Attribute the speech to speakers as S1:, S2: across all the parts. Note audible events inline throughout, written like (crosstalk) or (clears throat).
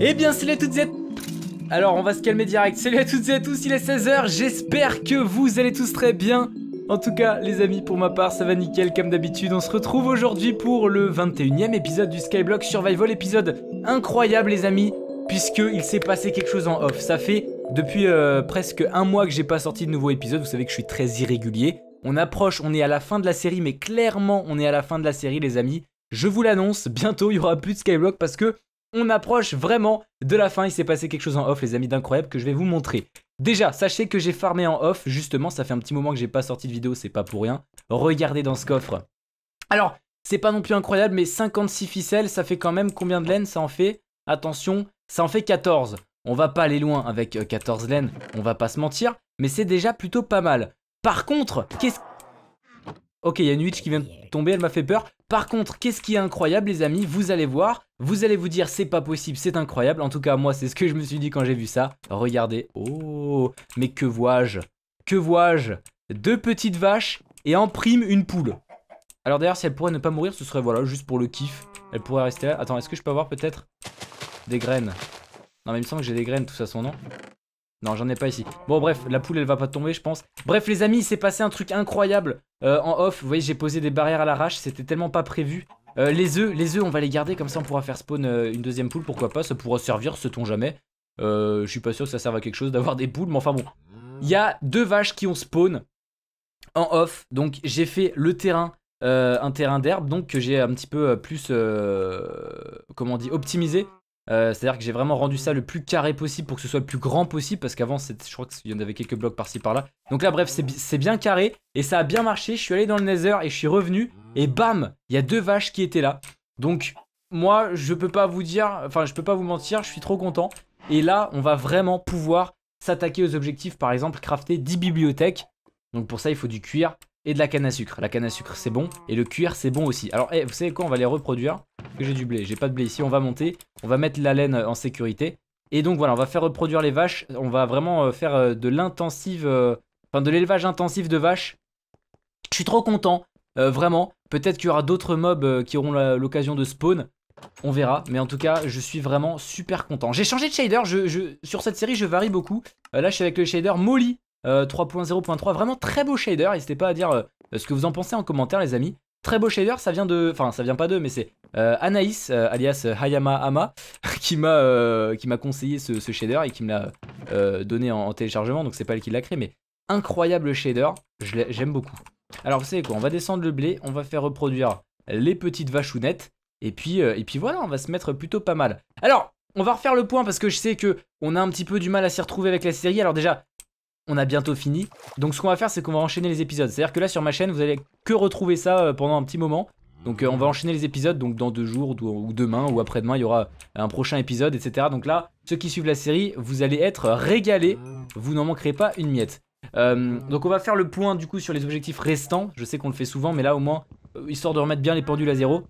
S1: Eh bien, salut à toutes et Alors, on va se calmer direct. Salut à toutes et à tous, il est 16h, j'espère que vous allez tous très bien. En tout cas, les amis, pour ma part, ça va nickel comme d'habitude. On se retrouve aujourd'hui pour le 21 e épisode du Skyblock Survival, épisode incroyable, les amis, puisqu'il s'est passé quelque chose en off. Ça fait depuis euh, presque un mois que j'ai pas sorti de nouveau épisode, vous savez que je suis très irrégulier. On approche, on est à la fin de la série, mais clairement, on est à la fin de la série, les amis. Je vous l'annonce, bientôt il y aura plus de Skyblock parce que on approche vraiment de la fin. Il s'est passé quelque chose en off, les amis, d'incroyable que je vais vous montrer. Déjà, sachez que j'ai farmé en off, justement, ça fait un petit moment que j'ai pas sorti de vidéo, c'est pas pour rien. Regardez dans ce coffre. Alors, c'est pas non plus incroyable, mais 56 ficelles, ça fait quand même combien de laine Ça en fait, attention, ça en fait 14. On va pas aller loin avec 14 euh, laines, on va pas se mentir, mais c'est déjà plutôt pas mal. Par contre, qu'est-ce Ok, il y a une witch qui vient de tomber, elle m'a fait peur. Par contre, qu'est-ce qui est incroyable, les amis Vous allez voir, vous allez vous dire, c'est pas possible, c'est incroyable. En tout cas, moi, c'est ce que je me suis dit quand j'ai vu ça. Regardez, oh, mais que vois-je Que vois-je Deux petites vaches et en prime, une poule. Alors d'ailleurs, si elle pourrait ne pas mourir, ce serait, voilà, juste pour le kiff. Elle pourrait rester là. Attends, est-ce que je peux avoir peut-être des graines Non, mais il me semble que j'ai des graines, tout ça, son nom. Non, j'en ai pas ici. Bon, bref, la poule, elle va pas tomber, je pense. Bref, les amis, il s'est passé un truc incroyable euh, en off. Vous voyez, j'ai posé des barrières à l'arrache. C'était tellement pas prévu. Euh, les œufs, les œufs, on va les garder. Comme ça, on pourra faire spawn euh, une deuxième poule. Pourquoi pas Ça pourra servir, se on jamais. je suis pas sûr que ça serve à quelque chose d'avoir des poules, mais enfin bon. Il y a deux vaches qui ont spawn en off. Donc, j'ai fait le terrain. un terrain d'herbe donc que j'ai un petit peu plus comment dit optimisé euh, c'est-à-dire que j'ai vraiment rendu ça le plus carré possible pour que ce soit le plus grand possible, parce qu'avant, je crois qu'il y en avait quelques blocs par-ci par-là. Donc là, bref, c'est bien carré, et ça a bien marché. Je suis allé dans le Nether et je suis revenu, et bam, il y a deux vaches qui étaient là. Donc, moi, je peux pas vous dire, enfin, je peux pas vous mentir, je suis trop content. Et là, on va vraiment pouvoir s'attaquer aux objectifs, par exemple, crafter 10 bibliothèques. Donc pour ça, il faut du cuir, et de la canne à sucre. La canne à sucre, c'est bon. Et le cuir, c'est bon aussi. Alors, eh, vous savez quoi On va les reproduire. J'ai du blé. J'ai pas de blé ici. On va monter. On va mettre la laine euh, en sécurité. Et donc, voilà, on va faire reproduire les vaches. On va vraiment euh, faire euh, de l'intensive... Enfin, de l'élevage intensif de vaches. Je suis trop content. vraiment. Peut-être qu'il y aura d'autres mobs qui auront l'occasion de spawn. On verra, mais en tout cas, je suis vraiment super content. J'ai changé de shader, je, sur cette série, je varie beaucoup. là, je suis avec le shader Molly, 3.0.3, euh, vraiment très beau shader, n'hésitez pas à dire euh, ce que vous en pensez en commentaire les amis. Très beau shader, ça vient de... Enfin, ça vient pas d'eux, mais c'est euh, Anaïs, alias Hayama ama (laughs) qui m'a conseillé ce, shader et qui me l'a donné en, téléchargement, donc c'est pas elle qui l'a créé, mais incroyable shader, j'aime beaucoup. Alors vous savez quoi, on va descendre le blé, on va faire reproduire les petites vachounettes, et puis, et puis voilà, on va se mettre plutôt pas mal. Alors, on va refaire le point parce que je sais que on a un petit peu du mal à s'y retrouver avec la série. Alors déjà, on a bientôt fini. Donc ce qu'on va faire, c'est qu'on va enchaîner les épisodes. C'est-à-dire que là, sur ma chaîne, vous allez que retrouver ça euh, pendant un petit moment. Donc euh, on va enchaîner les épisodes, donc dans deux jours ou, demain ou après-demain, il y aura un prochain épisode, etc. Donc là, ceux qui suivent la série, vous allez être régalés, vous n'en manquerez pas une miette. Euh, donc on va faire le point du coup sur les objectifs restants, je sais qu'on le fait souvent, mais là au moins, histoire de remettre bien les pendules à zéro.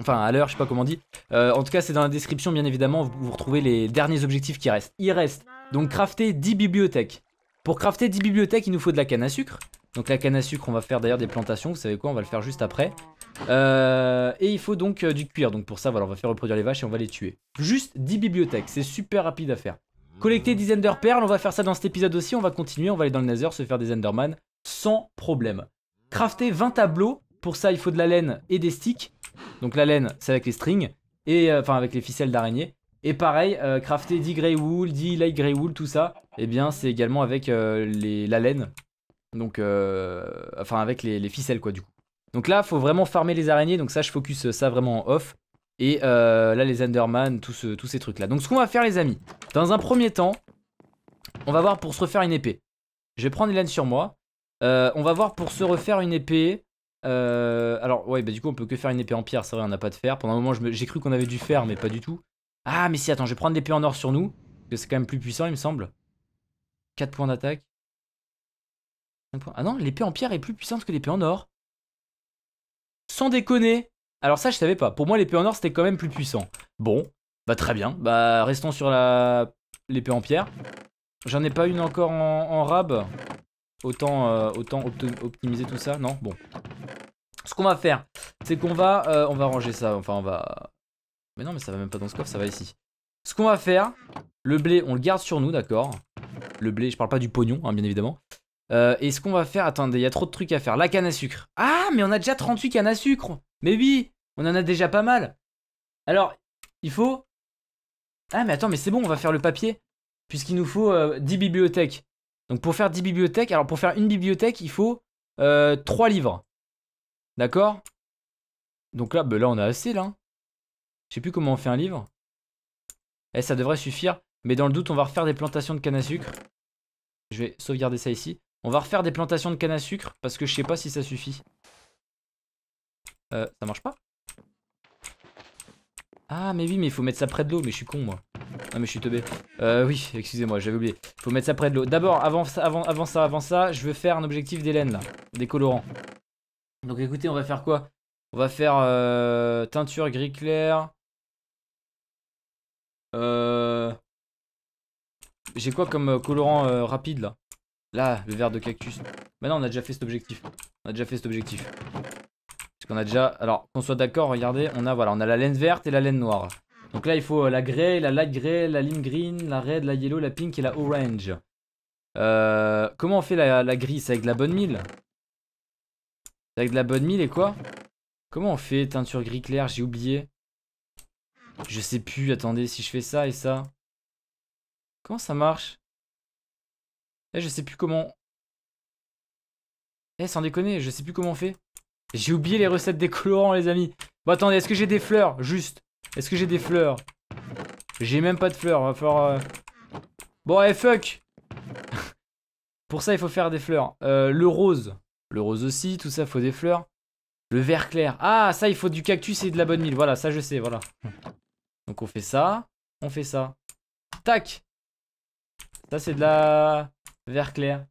S1: Enfin, à l'heure, je sais pas comment on dit. en tout cas, c'est dans la description, bien évidemment, vous, vous retrouvez les derniers objectifs qui restent. Il reste donc crafter 10 bibliothèques. Pour crafter 10 bibliothèques, il nous faut de la canne à sucre. Donc la canne à sucre, on va faire d'ailleurs des plantations, vous savez quoi, on va le faire juste après. Euh, et il faut donc euh, du cuir, donc pour ça, voilà, on va faire reproduire les vaches et on va les tuer. Juste 10 bibliothèques, c'est super rapide à faire. Collecter 10 perles. on va faire ça dans cet épisode aussi, on va continuer, on va aller dans le nether, se faire des enderman, sans problème. Crafter 20 tableaux, pour ça il faut de la laine et des sticks. Donc la laine, c'est avec les strings, et euh, enfin avec les ficelles d'araignée. Et pareil, euh, crafter 10 grey wool, 10 light grey wool, tout ça, eh bien c'est également avec euh, la laine. Donc, euh, enfin avec les, ficelles quoi du coup. Donc là, faut vraiment farmer les araignées, donc ça je focus ça vraiment en off. Et là les enderman, tous ces trucs là. Donc ce qu'on va faire les amis, dans un premier temps, on va voir pour se refaire une épée. Je vais prendre les laine sur moi. on va voir pour se refaire une épée. alors ouais bah du coup on peut que faire une épée en pierre c'est vrai on n'a pas de fer Pendant un moment j'ai cru qu'on avait du fer mais pas du tout ah, mais si, attends, je vais prendre l'épée en or sur nous. Parce que c'est quand même plus puissant, il me semble. 4 points d'attaque. Ah non, l'épée en pierre est plus puissante que l'épée en or. Sans déconner. Alors ça, je savais pas. Pour moi, l'épée en or, c'était quand même plus puissant. Bon, bah très bien. Bah, restons sur la l'épée en pierre. J'en ai pas une encore en, rab. Autant, euh, autant optimiser tout ça, non Bon. Ce qu'on va faire, c'est qu'on va, euh, on va ranger ça. Enfin, on va, mais non, mais ça va même pas dans ce coffre, ça va ici. Ce qu'on va faire, le blé, on le garde sur nous, d'accord Le blé, je parle pas du pognon, hein, bien évidemment. Euh, et ce qu'on va faire, attendez, il y a trop de trucs à faire. La canne à sucre. Ah, mais on a déjà 38 cannes à sucre Mais oui, on en a déjà pas mal. Alors, il faut... Ah, mais attends, mais c'est bon, on va faire le papier. Puisqu'il nous faut 10 euh, bibliothèques. Donc pour faire 10 bibliothèques, alors pour faire une bibliothèque, il faut 3 euh, livres. D'accord Donc là, ben là, on a assez, là. Hein. Je sais plus comment on fait un livre. Eh ça devrait suffire. Mais dans le doute, on va refaire des plantations de canne à sucre. Je vais sauvegarder ça ici. On va refaire des plantations de canne à sucre parce que je sais pas si ça suffit. Euh, ça marche pas Ah mais oui mais il faut mettre ça près de l'eau mais je suis con moi. Ah mais je suis teubé. Euh oui excusez-moi j'avais oublié. Faut mettre ça près de l'eau. D'abord avant, avant, avant ça avant ça je veux faire un objectif d'Hélène là. Des colorants. Donc écoutez on va faire quoi On va faire euh, teinture gris clair. Euh, j'ai quoi comme euh, colorant euh, rapide là Là, le vert de cactus. Maintenant, on a déjà fait cet objectif. On a déjà fait cet objectif. Parce qu'on a déjà. Alors, qu'on soit d'accord, regardez, on a voilà, on a la laine verte et la laine noire. Donc là, il faut la grey, la light grey, la lime green, la red, la yellow, la pink et la orange. comment on fait la, la C'est avec de la bonne mille avec de la bonne mille et quoi Comment on fait teinture gris clair J'ai oublié. Je sais plus, attendez, si je fais ça et ça. Comment ça marche Eh, je sais plus comment... Eh, sans déconner, je sais plus comment on fait. J'ai oublié les recettes des colorants, les amis. Bon, attendez, est-ce que j'ai des fleurs Juste. Est-ce que j'ai des fleurs J'ai même pas de fleurs, va falloir... Euh. Bon, eh, fuck (laughs) Pour ça, il faut faire des fleurs. Euh, le rose. Le rose aussi, tout ça, faut des fleurs. Le vert clair. Ah, ça, il faut du cactus et de la bonne mille. Voilà, ça, je sais, voilà. Donc on fait ça, on fait ça. Tac Ça c'est de la vert clair.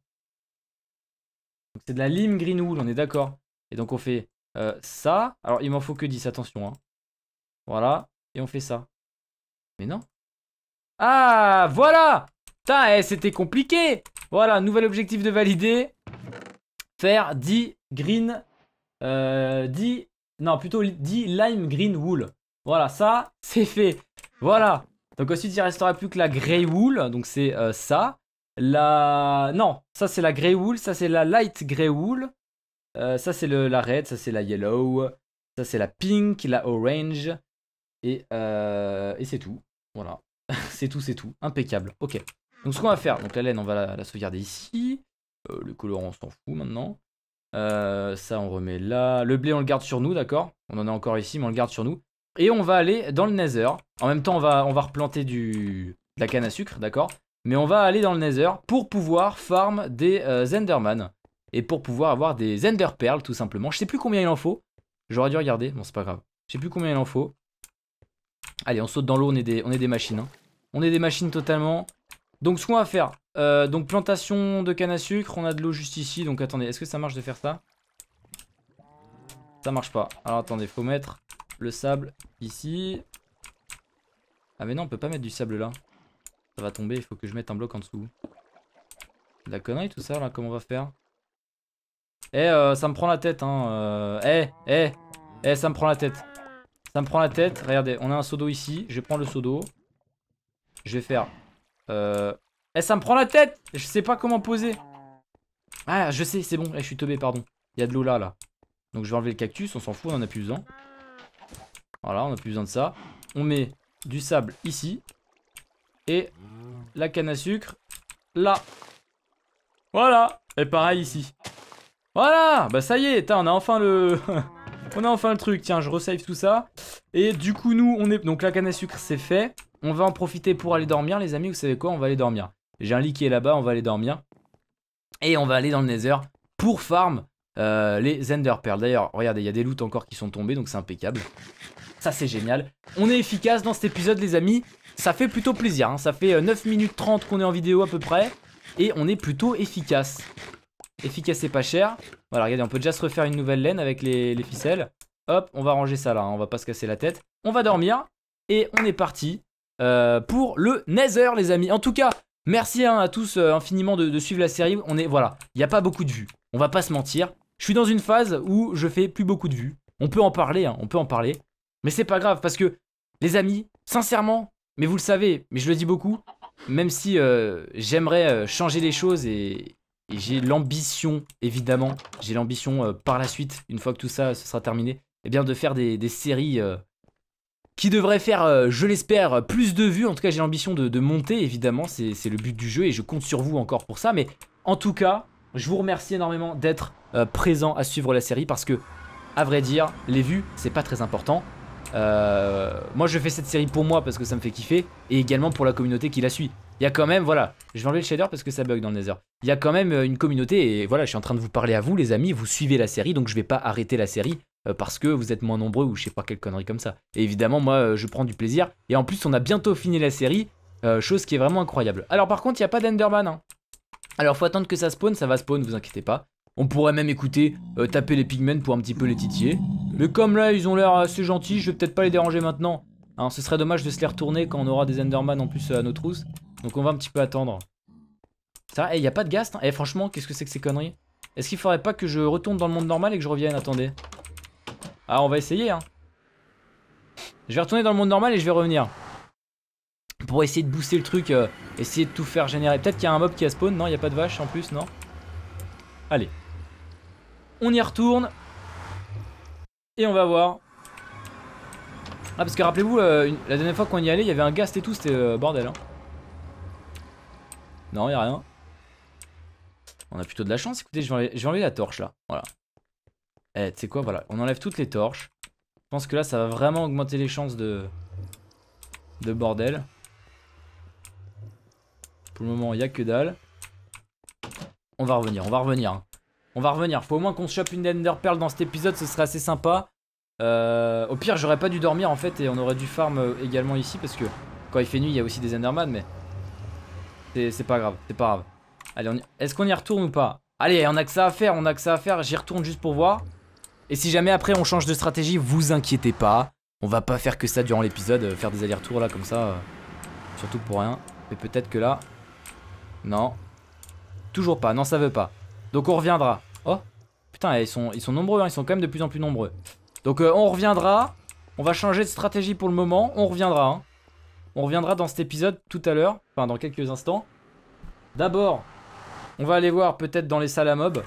S1: c'est de la lime green wool, on est d'accord. Et donc on fait euh, ça. Alors il m'en faut que 10, attention. Hein. Voilà, et on fait ça. Mais non. Ah, voilà Putain, eh, c'était compliqué Voilà, nouvel objectif de valider. Faire 10 green... Euh, Non, plutôt 10 lime green wool. Voilà, ça, c'est fait. Voilà. Donc ensuite, il restera plus que la Grey Wool. Donc c'est euh, ça. La... Non, ça c'est la Grey Wool. Ça c'est la Light Grey Wool. Euh, ça c'est la Red. Ça c'est la Yellow. Ça c'est la Pink, la Orange. Et, euh, c'est tout. Voilà. (laughs) c'est tout, c'est tout. Impeccable. Ok. Donc ce qu'on va faire, donc la laine, on va la, la sauvegarder ici. le colorant, on s'en fout maintenant. ça, on remet là. Le blé, on le garde sur nous, d'accord On en a encore ici, mais on le garde sur nous. Et on va aller dans le nether. En même temps, on va, on va replanter du, de la canne à sucre, d'accord Mais on va aller dans le nether pour pouvoir farm des euh, Enderman. Et pour pouvoir avoir des Ender perles, tout simplement. Je sais plus combien il en faut. J'aurais dû regarder. Bon, c'est pas grave. Je sais plus combien il en faut. Allez, on saute dans l'eau, on, est des, on est des machines. Hein. On est des machines totalement. Donc, ce qu'on va faire, euh, donc plantation de canne à sucre, on a de l'eau juste ici. Donc, attendez, est-ce que ça marche de faire ça Ça marche pas. Alors, attendez, faut mettre le sable ici. Ah mais non, on peut pas mettre du sable là. Ça va tomber, il faut que je mette un bloc en dessous. la connerie tout ça là, comment on va faire Eh, euh, ça me prend la tête hein. Euh. Eh, eh, eh, ça me prend la tête. Ça me prend la tête. Regardez, on a un seau d'eau ici. Je vais prendre le seau d'eau. Je vais faire... Euh... Eh, ça me prend la tête Je sais pas comment poser. Ah, je sais, c'est bon. je suis tombé, pardon. Il y a de l'eau là, là. Donc je vais enlever le cactus, on s'en fout, on en a plus besoin. Voilà, on a plus besoin de ça. On met du sable ici. Et la canne à sucre, là. Voilà. Et pareil ici. Voilà Bah ça y est, on a enfin le... (laughs) on a enfin le truc. Tiens, je resave tout ça. Et du coup, nous, on est... Donc la canne à sucre, c'est fait. On va en profiter pour aller dormir, les amis. Vous savez quoi On va aller dormir. J'ai un lit qui est là-bas, on va aller dormir. Et on va aller dans le nether pour farm euh, les Ender Pearls. D'ailleurs, regardez, il y a des loots encore qui sont tombés, donc c'est impeccable c'est génial. On est efficace dans cet épisode les amis, ça fait plutôt plaisir, hein. ça fait 9 euh, minutes 30 qu'on est en vidéo à peu près, et on est plutôt efficace. Efficace et pas cher. Voilà, regardez, on peut déjà se refaire une nouvelle laine avec les, ficelles. Hop, on va ranger ça là, hein. on va pas se casser la tête. On va dormir, et on est parti euh, pour le Nether les amis. En tout cas, merci hein, à tous euh, infiniment de, suivre la série. On est, voilà, il n'y a pas beaucoup de vues, on va pas se mentir. Je suis dans une phase où je fais plus beaucoup de vues. On peut en parler, on peut en parler. Mais c'est pas grave parce que, les amis, sincèrement, mais vous le savez, mais je le dis beaucoup, même si euh, j'aimerais euh, changer les choses et, j'ai l'ambition, évidemment, j'ai l'ambition euh, par la suite, une fois que tout ça se sera terminé, eh bien de faire des, séries qui devraient faire, je l'espère, plus de vues. En tout cas, j'ai l'ambition de, de, monter, évidemment, c'est le but du jeu et je compte sur vous encore pour ça. Mais en tout cas, je vous remercie énormément d'être présent à suivre la série parce que, à vrai dire, les vues, c'est pas très important. Euh, moi je fais cette série pour moi parce que ça me fait kiffer et également pour la communauté qui la suit. Il y a quand même, voilà, je vais enlever le shader parce que ça bug dans le nether. Il y a quand même euh, une communauté et voilà, je suis en train de vous parler à vous les amis, vous suivez la série donc je vais pas arrêter la série euh, parce que vous êtes moins nombreux ou je sais pas quelle connerie comme ça. Et évidemment moi je prends du plaisir et en plus on a bientôt fini la série, chose qui est vraiment incroyable. Alors par contre il n'y a pas d'enderman. Hein. Alors faut attendre que ça spawn, ça va spawn, vous inquiétez pas. On pourrait même écouter taper les pigmen pour un petit peu les titiller. Mais comme là, ils ont l'air assez gentils, je vais peut-être pas les déranger maintenant. ce serait dommage de se les retourner quand on aura des Enderman en plus euh, à nos trousses. Donc on va un petit peu attendre. Ça, il n'y eh, a pas de ghast hein. Eh, franchement, qu'est-ce que c'est que ces conneries Est-ce qu'il faudrait pas que je retourne dans le monde normal et que je revienne Attendez. Ah, on va essayer, hein. Je vais retourner dans le monde normal et je vais revenir. Pour essayer de booster le truc, euh, essayer de tout faire générer. Peut-être qu'il y a un mob qui a spawn, non Il n'y a pas de vache en plus, non Allez. On y retourne. Et on va voir. Ah, parce que rappelez-vous, euh, la dernière fois qu'on y allait, il y avait un gast et tout, c'était euh, bordel. Hein. Non, il a rien. On a plutôt de la chance. Écoutez, je vais enlever, la torche là. Voilà. Eh, tu sais quoi, voilà. On enlève toutes les torches. Je pense que là, ça va vraiment augmenter les chances de. de bordel. Pour le moment, il n'y a que dalle. On va revenir, on va revenir. Hein. On va revenir. Faut au moins qu'on chope une Ender Pearl dans cet épisode, ce serait assez sympa. Euh, au pire, j'aurais pas dû dormir en fait et on aurait dû farm euh, également ici parce que quand il fait nuit, il y a aussi des Enderman, mais c'est pas grave, c'est pas grave. Allez, y... est-ce qu'on y retourne ou pas Allez, on a que ça à faire, on a que ça à faire, j'y retourne juste pour voir. Et si jamais après on change de stratégie, vous inquiétez pas. On va pas faire que ça durant l'épisode, euh, faire des allers-retours là comme ça, surtout pour rien. Mais peut-être que là, non, toujours pas, non ça veut pas. Donc on reviendra. Oh Putain, ils sont, ils sont nombreux, hein, ils sont quand même de plus en plus nombreux. Donc euh, on reviendra, on va changer de stratégie pour le moment, on reviendra. Hein. On reviendra dans cet épisode tout à l'heure, enfin dans quelques instants. D'abord, on va aller voir peut-être dans les salles à mobs.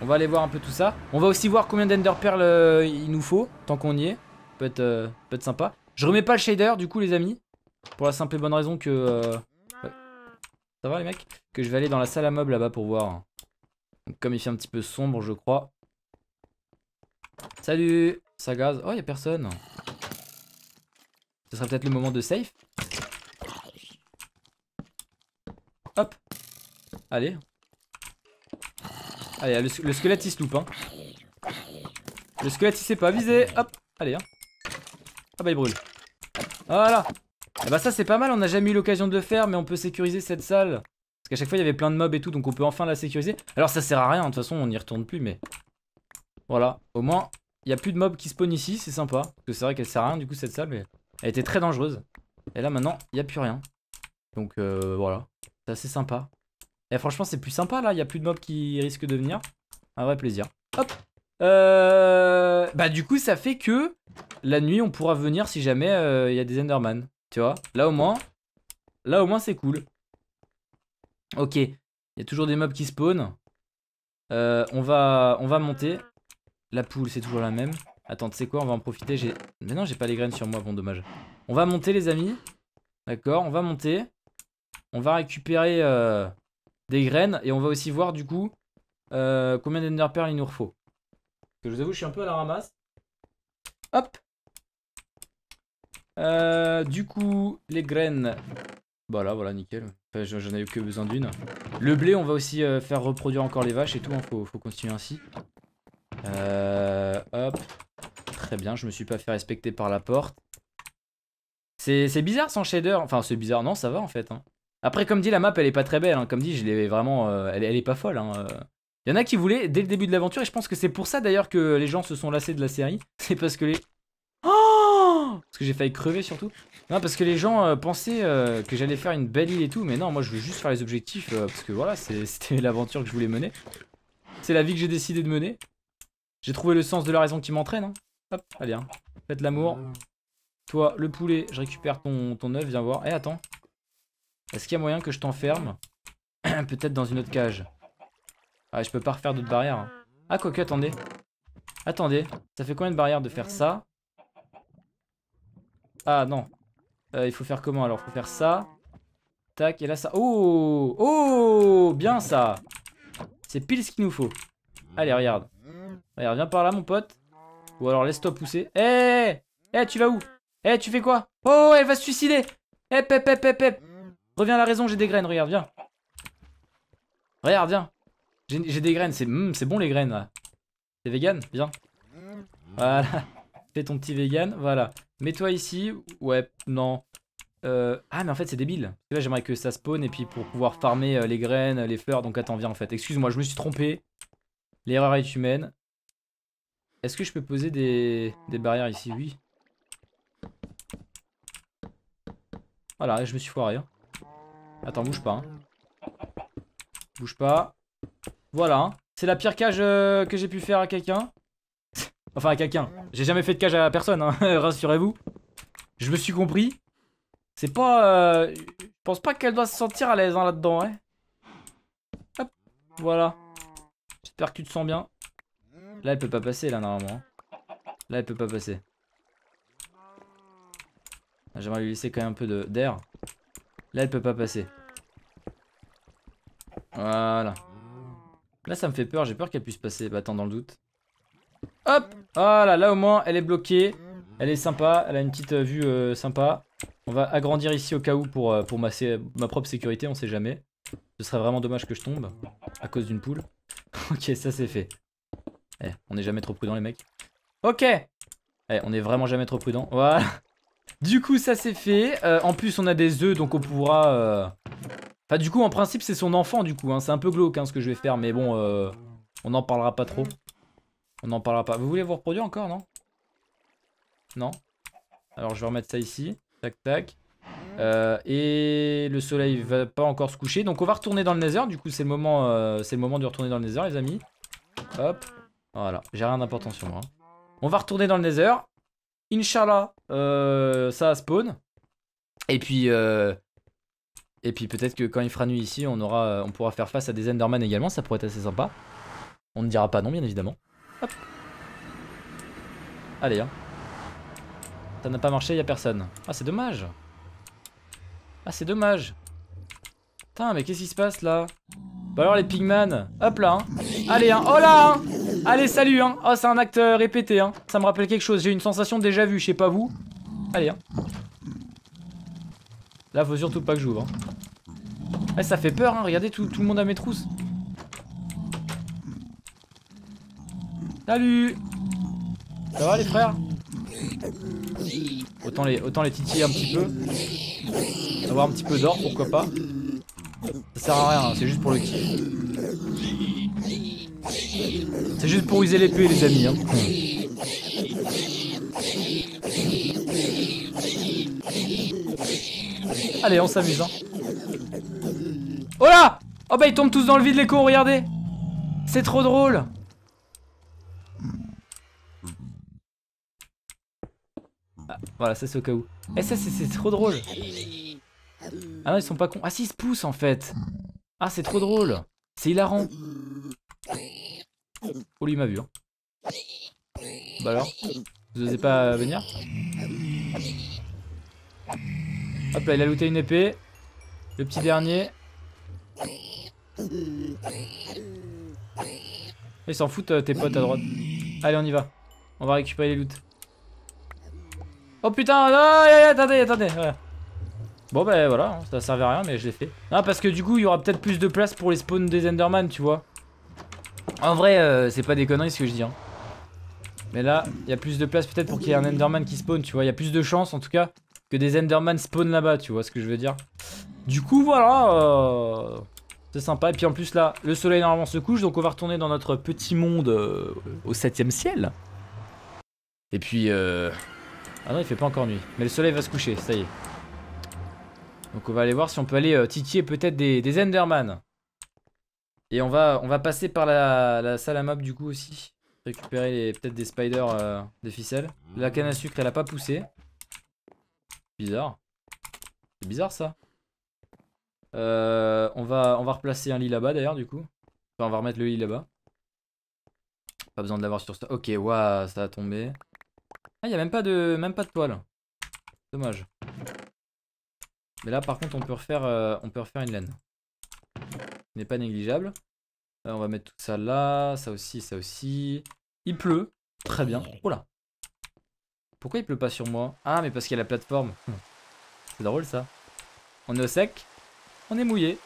S1: On va aller voir un peu tout ça. On va aussi voir combien d'Ender Pearl euh, il nous faut, tant qu'on y est. Peut être, euh, peut être sympa. Je remets pas le shader du coup les amis. Pour la simple et bonne raison que... ça va les mecs Que je vais aller dans la salle à mobs là-bas pour voir comme il fait un petit peu sombre, je crois. Salut Ça gaze. Oh, il a personne. Ce serait peut-être le moment de safe. Hop Allez. Allez, le, squelette il se loupe. Hein. Le squelette il s'est pas visé. Hop Allez. Hein. Ah bah il brûle. Voilà Et ah, bah ça c'est pas mal, on n'a jamais eu l'occasion de le faire, mais on peut sécuriser cette salle parce qu'à chaque fois, il y avait plein de mobs et tout, donc on peut enfin la sécuriser. Alors ça sert à rien, de toute façon, on n'y retourne plus, mais... Voilà, au moins, il n'y a plus de mobs qui spawn ici, c'est sympa. Parce que c'est vrai qu'elle sert à rien, du coup, cette salle, mais elle était très dangereuse. Et là, maintenant, il n'y a plus rien. Donc euh, voilà, c'est assez sympa. Et franchement, c'est plus sympa, là, il n'y a plus de mobs qui risquent de venir. Un vrai plaisir. Hop euh... Bah du coup, ça fait que la nuit, on pourra venir si jamais euh, il y a des Enderman. Tu vois Là, au moins, là, au moins, c'est cool. Ok, il y a toujours des mobs qui spawnent. Euh, on, va, on va monter. La poule, c'est toujours la même. Attends, tu sais quoi, on va en profiter. Mais non, j'ai pas les graines sur moi, bon, dommage. On va monter, les amis. D'accord, on va monter. On va récupérer euh, des graines. Et on va aussi voir, du coup, euh, combien d'enderpearls il nous faut. Que je vous avoue, je suis un peu à la ramasse. Hop euh, du coup, les graines, voilà, bah voilà, nickel. Enfin, j'en ai eu que besoin d'une. Le blé, on va aussi euh, faire reproduire encore les vaches et tout. Hein, faut, continuer ainsi. Euh, hop. Très bien, je me suis pas fait respecter par la porte. C'est bizarre sans shader. Enfin, c'est bizarre. Non, ça va en fait. Hein. Après, comme dit, la map, elle est pas très belle. Hein. Comme dit, je l'ai vraiment... Euh, elle, elle, est pas folle. Il euh. y en a qui voulaient, dès le début de l'aventure, et je pense que c'est pour ça d'ailleurs que les gens se sont lassés de la série. (laughs) C'est parce que les... Parce que j'ai failli crever surtout. Non, parce que les gens euh, pensaient euh, que j'allais faire une belle île et tout, mais non, moi je veux juste faire les objectifs, euh, parce que voilà, (laughs) c'était l'aventure que je voulais mener. C'est la vie que j'ai décidé de mener. J'ai trouvé le sens de la raison qui m'entraîne. Hein. Hop, allez, hein. faites l'amour. Toi, le poulet, je récupère ton, ton œuf, viens voir. Eh, attends. Est-ce qu'il y a moyen que je t'enferme (clears throat) Peut-être dans une autre cage. Ah, je peux pas refaire d'autres barrières. Hein. Ah, quoique, attendez. Attendez, ça fait combien de barrières de faire ça ah non. Euh, il faut faire comment alors Il faut faire ça. Tac, et là ça. Oh Oh Bien ça C'est pile ce qu'il nous faut. Allez, regarde. Regarde, viens par là, mon pote. Ou alors laisse-toi pousser. Eh Eh, tu vas où Eh, tu fais quoi Oh, elle va se suicider Eh, pep, pep, pep, pep Reviens à la raison, j'ai des graines, regarde, viens. Regarde, viens. J'ai des graines, hmm, c'est bon les graines. là C'est vegan, viens. Voilà. (laughs) Fais ton petit vegan, voilà. Mets-toi ici. Ouais, non. Euh, ah, mais en fait, c'est débile. Là, j'aimerais que ça spawn et puis pour pouvoir farmer euh, les graines, les fleurs. Donc, attends, viens en fait. Excuse-moi, je me suis trompé. L'erreur est humaine. Est-ce que je peux poser des, barrières ici Oui. Voilà, je me suis foiré. rien. Hein. Attends, bouge pas. Hein. Bouge pas. Voilà. Hein. C'est la pire cage euh, que j'ai pu faire à quelqu'un. Enfin, à quelqu'un. J'ai jamais fait de cage à personne, hein, (laughs) rassurez-vous. Je me suis compris. C'est pas... Euh, je pense pas qu'elle doit se sentir à l'aise hein, là-dedans, hein. Hop, voilà. J'espère que tu te sens bien. Là, elle peut pas passer, là, normalement. Hein. Là, elle peut pas passer. Ah, j'aimerais lui laisser quand même un peu d'air. Là, elle peut pas passer. Voilà. Là, ça me fait peur. J'ai peur qu'elle puisse passer. Bah, attends, dans le doute. Hop Voilà, ah là au moins, elle est bloquée. Elle est sympa, elle a une petite euh, vue euh, sympa. On va agrandir ici au cas où pour, euh, pour ma, ma, propre sécurité, on sait jamais. Ce serait vraiment dommage que je tombe à cause d'une poule. (laughs) ok, ça c'est fait. Eh, on n'est jamais trop prudent les mecs. Ok eh, On est vraiment jamais trop prudent. Voilà (laughs) Du coup, ça c'est fait. en plus, on a des œufs, donc on pourra... Enfin, du coup, en principe, c'est son enfant, du coup. Hein. C'est un peu glauque, hein, ce que je vais faire, mais bon, on n'en parlera pas trop. On n'en parlera pas. Vous voulez vous reproduire encore, non Non Alors je vais remettre ça ici. Tac, tac. Euh, et le soleil va pas encore se coucher. Donc on va retourner dans le nether. Du coup, euh, c'est le, moment, de retourner dans le nether, les amis. Hop. Voilà. J'ai rien d'important sur moi. On va retourner dans le nether. Inch'Allah, euh, ça spawn. Et puis, euh, et puis peut-être que quand il fera nuit ici, on, aura, on pourra faire face à des Enderman également. Ça pourrait être assez sympa. On ne dira pas non, bien évidemment. Hop. Allez, hein. Ça n'a pas marché, il a personne. Ah, c'est dommage. Ah, c'est dommage. Putain, mais qu'est-ce qui se passe là Bah alors les pigman, hop là. Hein. Allez, hein. Oh là hein. Allez, salut, hein. Oh, c'est un acte euh, répété, hein. Ça me rappelle quelque chose. J'ai une sensation déjà vue, je sais pas vous. Allez, hein. Là, faut surtout pas que j'ouvre. Hein. Eh, ça fait peur, hein. Regardez, tout, tout le monde à mes trousses. Salut Ça va les frères autant les, autant les titiller un petit peu. Avoir un petit peu d'or, pourquoi pas. Ça sert à rien, hein, c'est juste pour le kill C'est juste pour user l'épée les amis. Hein. Allez, on s'amuse. Hein. Oh là Oh bah ils tombent tous dans le vide les cons, regardez C'est trop drôle Voilà, ça c'est au cas où. Eh ça c'est trop drôle. Ah non, ils sont pas cons. Ah si, ils se poussent en fait. Ah, c'est trop drôle. C'est hilarant. Oh, lui, il m'a vu. Hein. Bah alors Vous osez pas venir Hop là, il a looté une épée. Le petit dernier. Ils s'en foutent euh, tes potes à droite. Allez, on y va. On va récupérer les loots. Oh putain, oh, attendez, attendez. Bon bah voilà, hein, ça servait à rien mais je l'ai fait. Non parce que du coup il y aura peut-être plus de place pour les spawns des Enderman, tu vois. En vrai, euh, c'est pas des conneries ce que je dis. Hein. Mais là, il y a plus de place peut-être pour qu'il y ait un Enderman qui spawn, tu vois. Il y a plus de chances en tout cas que des Enderman spawn là-bas, tu vois ce que je veux dire. Du coup voilà, euh, c'est sympa. Et puis en plus là, le soleil normalement se couche, donc on va retourner dans notre petit monde euh, au 7ème ciel. Et puis... Euh ah non, il fait pas encore nuit. Mais le soleil va se coucher, ça y est. Donc on va aller voir si on peut aller euh, titiller peut-être des, des, Enderman. Et on va, on va passer par la, la salle à map du coup aussi. Récupérer peut-être des spiders, euh, des ficelles. La canne à sucre, elle a pas poussé. Bizarre. C'est bizarre ça. Euh, on, va, on va replacer un lit là-bas d'ailleurs du coup. Enfin, on va remettre le lit là-bas. Pas besoin de l'avoir sur ça. Ok, waouh, ça a tombé. Ah, il a même pas, de, même pas de toile. Dommage. Mais là, par contre, on peut refaire, euh, on peut refaire une laine. Ce n'est pas négligeable. Euh, on va mettre tout ça là, ça aussi, ça aussi. Il pleut. Très bien. Oh là. Pourquoi il pleut pas sur moi Ah, mais parce qu'il y a la plateforme. (laughs) C'est drôle, ça. On est au sec. On est mouillé.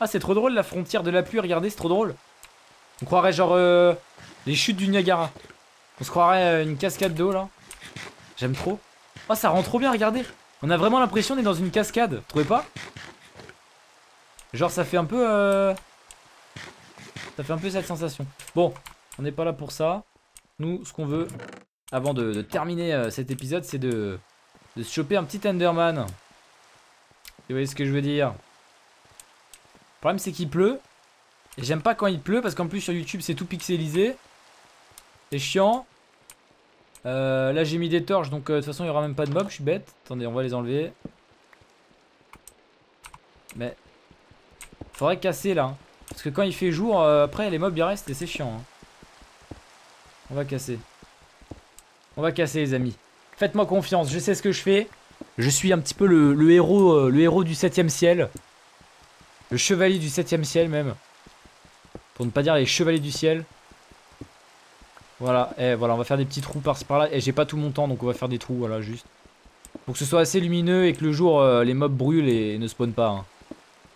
S1: Ah, c'est trop drôle, la frontière de la pluie. Regardez, c'est trop drôle. On croirait genre euh, les chutes du Niagara. On se croirait une cascade d'eau, là. J'aime trop. Oh, ça rend trop bien, regardez. On a vraiment l'impression d'être dans une cascade. Trouvez pas Genre, ça fait un peu... Euh... Ça fait un peu cette sensation. Bon, on n'est pas là pour ça. Nous, ce qu'on veut, avant de, terminer euh, cet épisode, c'est de, de se choper un petit Enderman. Vous voyez ce que je veux dire Le problème, c'est qu'il pleut. Et j'aime pas quand il pleut, parce qu'en plus, sur YouTube, c'est tout pixelisé. C'est chiant. Euh, là, j'ai mis des torches, donc euh, de toute façon, il n'y aura même pas de mobs, Je suis bête. Attendez, on va les enlever. Mais. Faudrait casser là. Hein. Parce que quand il fait jour, euh, après, les mobs ils restent et c'est chiant. Hein. On va casser. On va casser, les amis. Faites-moi confiance, je sais ce que je fais. Je suis un petit peu le, héros, le héros du 7ème ciel. Le chevalier du 7ème ciel, même. Pour ne pas dire les chevaliers du ciel. Voilà, eh, voilà, on va faire des petits trous par par-là. Et eh, j'ai pas tout mon temps, donc on va faire des trous, voilà, juste. Pour que ce soit assez lumineux et que le jour, euh, les mobs brûlent et ne spawnent pas. Hein.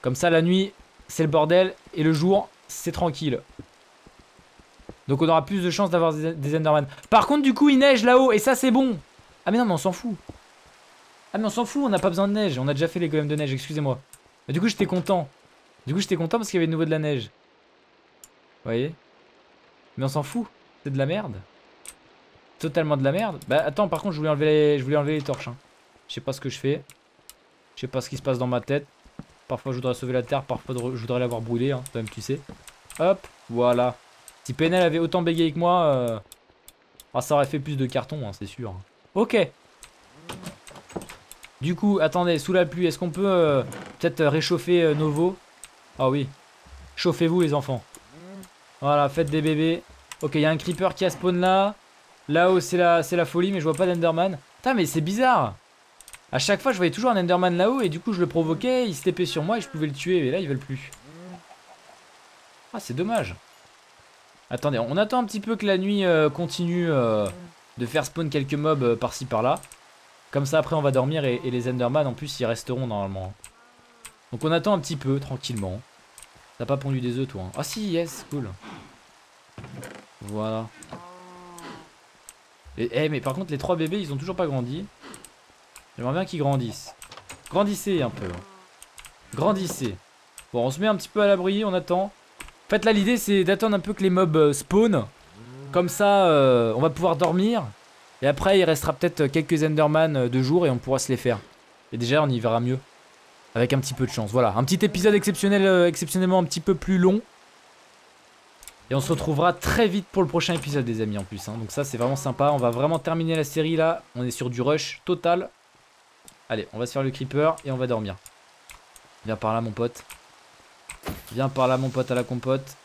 S1: Comme ça, la nuit, c'est le bordel, et le jour, c'est tranquille. Donc on aura plus de chances d'avoir des Enderman. Par contre, du coup, il neige là-haut, et ça, c'est bon. Ah mais non, mais on s'en fout. Ah mais on s'en fout, on n'a pas besoin de neige. On a déjà fait les golems de neige, excusez-moi. Mais du coup, j'étais content. Du coup, j'étais content parce qu'il y avait de nouveau de la neige. Vous voyez Mais on s'en fout. C'est de la merde. Totalement de la merde. Bah attends, par contre, je voulais enlever les, je voulais enlever les torches. Hein. Je sais pas ce que je fais. Je sais pas ce qui se passe dans ma tête. Parfois, je voudrais sauver la terre. Parfois, je voudrais l'avoir brûlée. Hein. Toi-même, tu sais. Hop, voilà. Si Penel avait autant bégayé que moi, euh, ah, ça aurait fait plus de carton, hein, c'est sûr. Ok. Du coup, attendez, sous la pluie, est-ce qu'on peut euh, peut-être euh, réchauffer nos veaux Ah oui. Chauffez-vous, les enfants. Voilà, faites des bébés. Ok, il y a un creeper qui a spawn là. Là-haut, c'est la, la folie, mais je vois pas d'enderman. Putain, mais c'est bizarre. A chaque fois, je voyais toujours un enderman là-haut, et du coup, je le provoquais, il se sur moi, et je pouvais le tuer, Et là, ils veulent plus. Ah, c'est dommage. Attendez, on attend un petit peu que la nuit euh, continue euh, de faire spawn quelques mobs euh, par-ci, par-là. Comme ça, après, on va dormir, et, les enderman, en plus, ils resteront normalement. Donc, on attend un petit peu, tranquillement. T'as pas pondu des œufs, toi. Hein. Ah si, yes, cool. Voilà. Et, eh, mais par contre, les trois bébés, ils ont toujours pas grandi. J'aimerais bien qu'ils grandissent. Grandissez un peu. Hein.
S2: Grandissez.
S1: Bon, on se met un petit peu à l'abri, on attend. En fait, là, l'idée, c'est d'attendre un peu que les mobs euh, spawn Comme ça, euh, on va pouvoir dormir. Et après, il restera peut-être quelques Enderman euh, de jour et on pourra se les faire. Et déjà, on y verra mieux. Avec un petit peu de chance. Voilà, un petit épisode exceptionnel, exceptionnellement un petit peu plus long. Et on se retrouvera très vite pour le prochain épisode les amis en plus. Hein. Donc ça c'est vraiment sympa. On va vraiment terminer la série là. On est sur du rush total. Allez, on va se faire le creeper et on va dormir. Viens par là mon pote. Viens par là mon pote à la compote.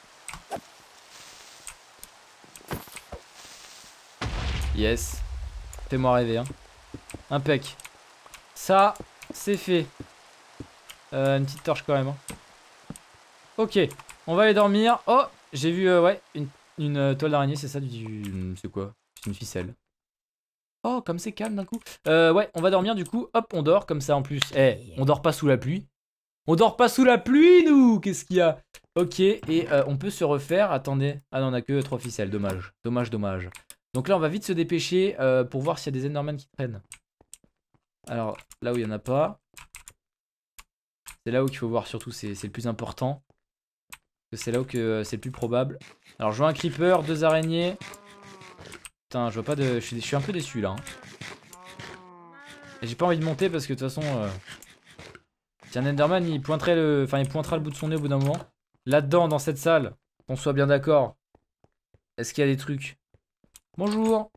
S1: Yes. Fais-moi rêver. Hein. Impec. Ça, c'est fait. Euh, une petite torche quand même. Hein. Ok, on va aller dormir. Oh, j'ai vu, euh, ouais, une, euh, toile d'araignée, c'est ça du... C'est quoi C'est une ficelle. Oh, comme c'est calme d'un coup. Euh, ouais, on va dormir du coup. Hop, on dort comme ça en plus. Eh, on dort pas sous la pluie. On dort pas sous la pluie, nous Qu'est-ce qu'il y a Ok, et on peut se refaire. Attendez. Ah non, on a que trois ficelles. Dommage. Dommage, dommage. Donc là, on va vite se dépêcher pour voir s'il y a des Endermen qui traînent. Alors, là où il y en a pas. C'est là où il faut voir surtout, c'est le plus important. C'est là où que euh, c'est le plus probable. Alors je vois un creeper, deux araignées. Putain, je vois pas de... Je suis, un peu déçu là. Hein. j'ai pas envie de monter parce que de toute façon... Tiens euh, Enderman, il, pointerait le... Enfin, il pointera le bout de son nez au bout d'un moment. Là-dedans, dans cette salle, qu'on soit bien d'accord. Est-ce qu'il y a des trucs Bonjour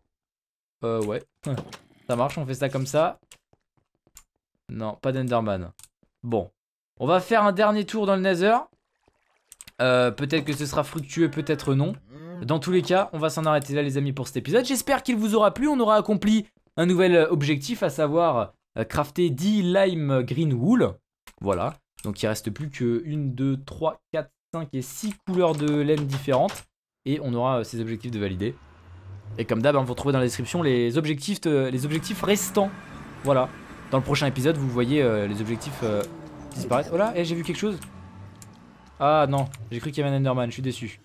S1: Euh, ouais. (laughs) Ça marche, on fait ça comme ça. Non, pas d'Enderman. Bon. On va faire un dernier tour dans le Nether. Euh, peut-être que ce sera fructueux, peut-être non. Dans tous les cas, on va s'en arrêter là les amis pour cet épisode. J'espère qu'il vous aura plu, on aura accompli un nouvel euh, objectif, à savoir euh, crafter 10 lime green wool. Voilà, donc il reste plus que 1, 2, 3, 4, 5 et 6 couleurs de laine différentes. Et on aura ces objectifs de valider. Et comme d'hab, hein, vous retrouvez dans la description les objectifs, les objectifs restants. Voilà, dans le prochain épisode, vous voyez les objectifs disparaître. Oh eh, Et j'ai vu quelque chose ah non, j'ai cru qu'il y avait un Enderman, je suis déçu.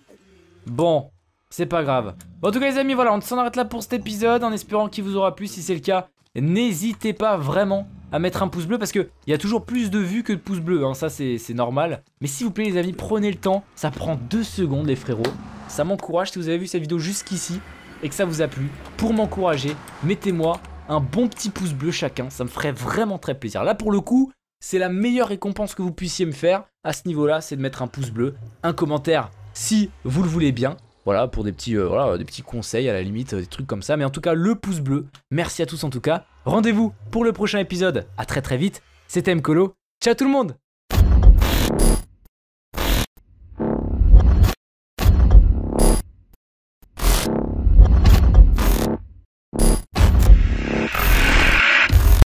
S1: Bon, c'est pas grave. Bon, en tout cas les amis, voilà, on s'en arrête là pour cet épisode en espérant qu'il vous aura plu. Si c'est le cas, n'hésitez pas vraiment à mettre un pouce bleu parce qu'il y a toujours plus de vues que de pouces bleus, hein, ça c'est normal. Mais s'il vous plaît les amis, prenez le temps, ça prend deux secondes les frérots. Ça m'encourage si vous avez vu cette vidéo jusqu'ici et que ça vous a plu. Pour m'encourager, mettez-moi un bon petit pouce bleu chacun, ça me ferait vraiment très plaisir. Là pour le coup, c'est la meilleure récompense que vous puissiez me faire à ce niveau-là, c'est de mettre un pouce bleu, un commentaire si vous le voulez bien. Voilà, pour des petits, euh, voilà, des petits conseils à la limite, euh, des trucs comme ça. Mais en tout cas, le pouce bleu. Merci à tous en tout cas. Rendez-vous pour le prochain épisode. À très très vite. C'était Mkolo. Ciao tout le monde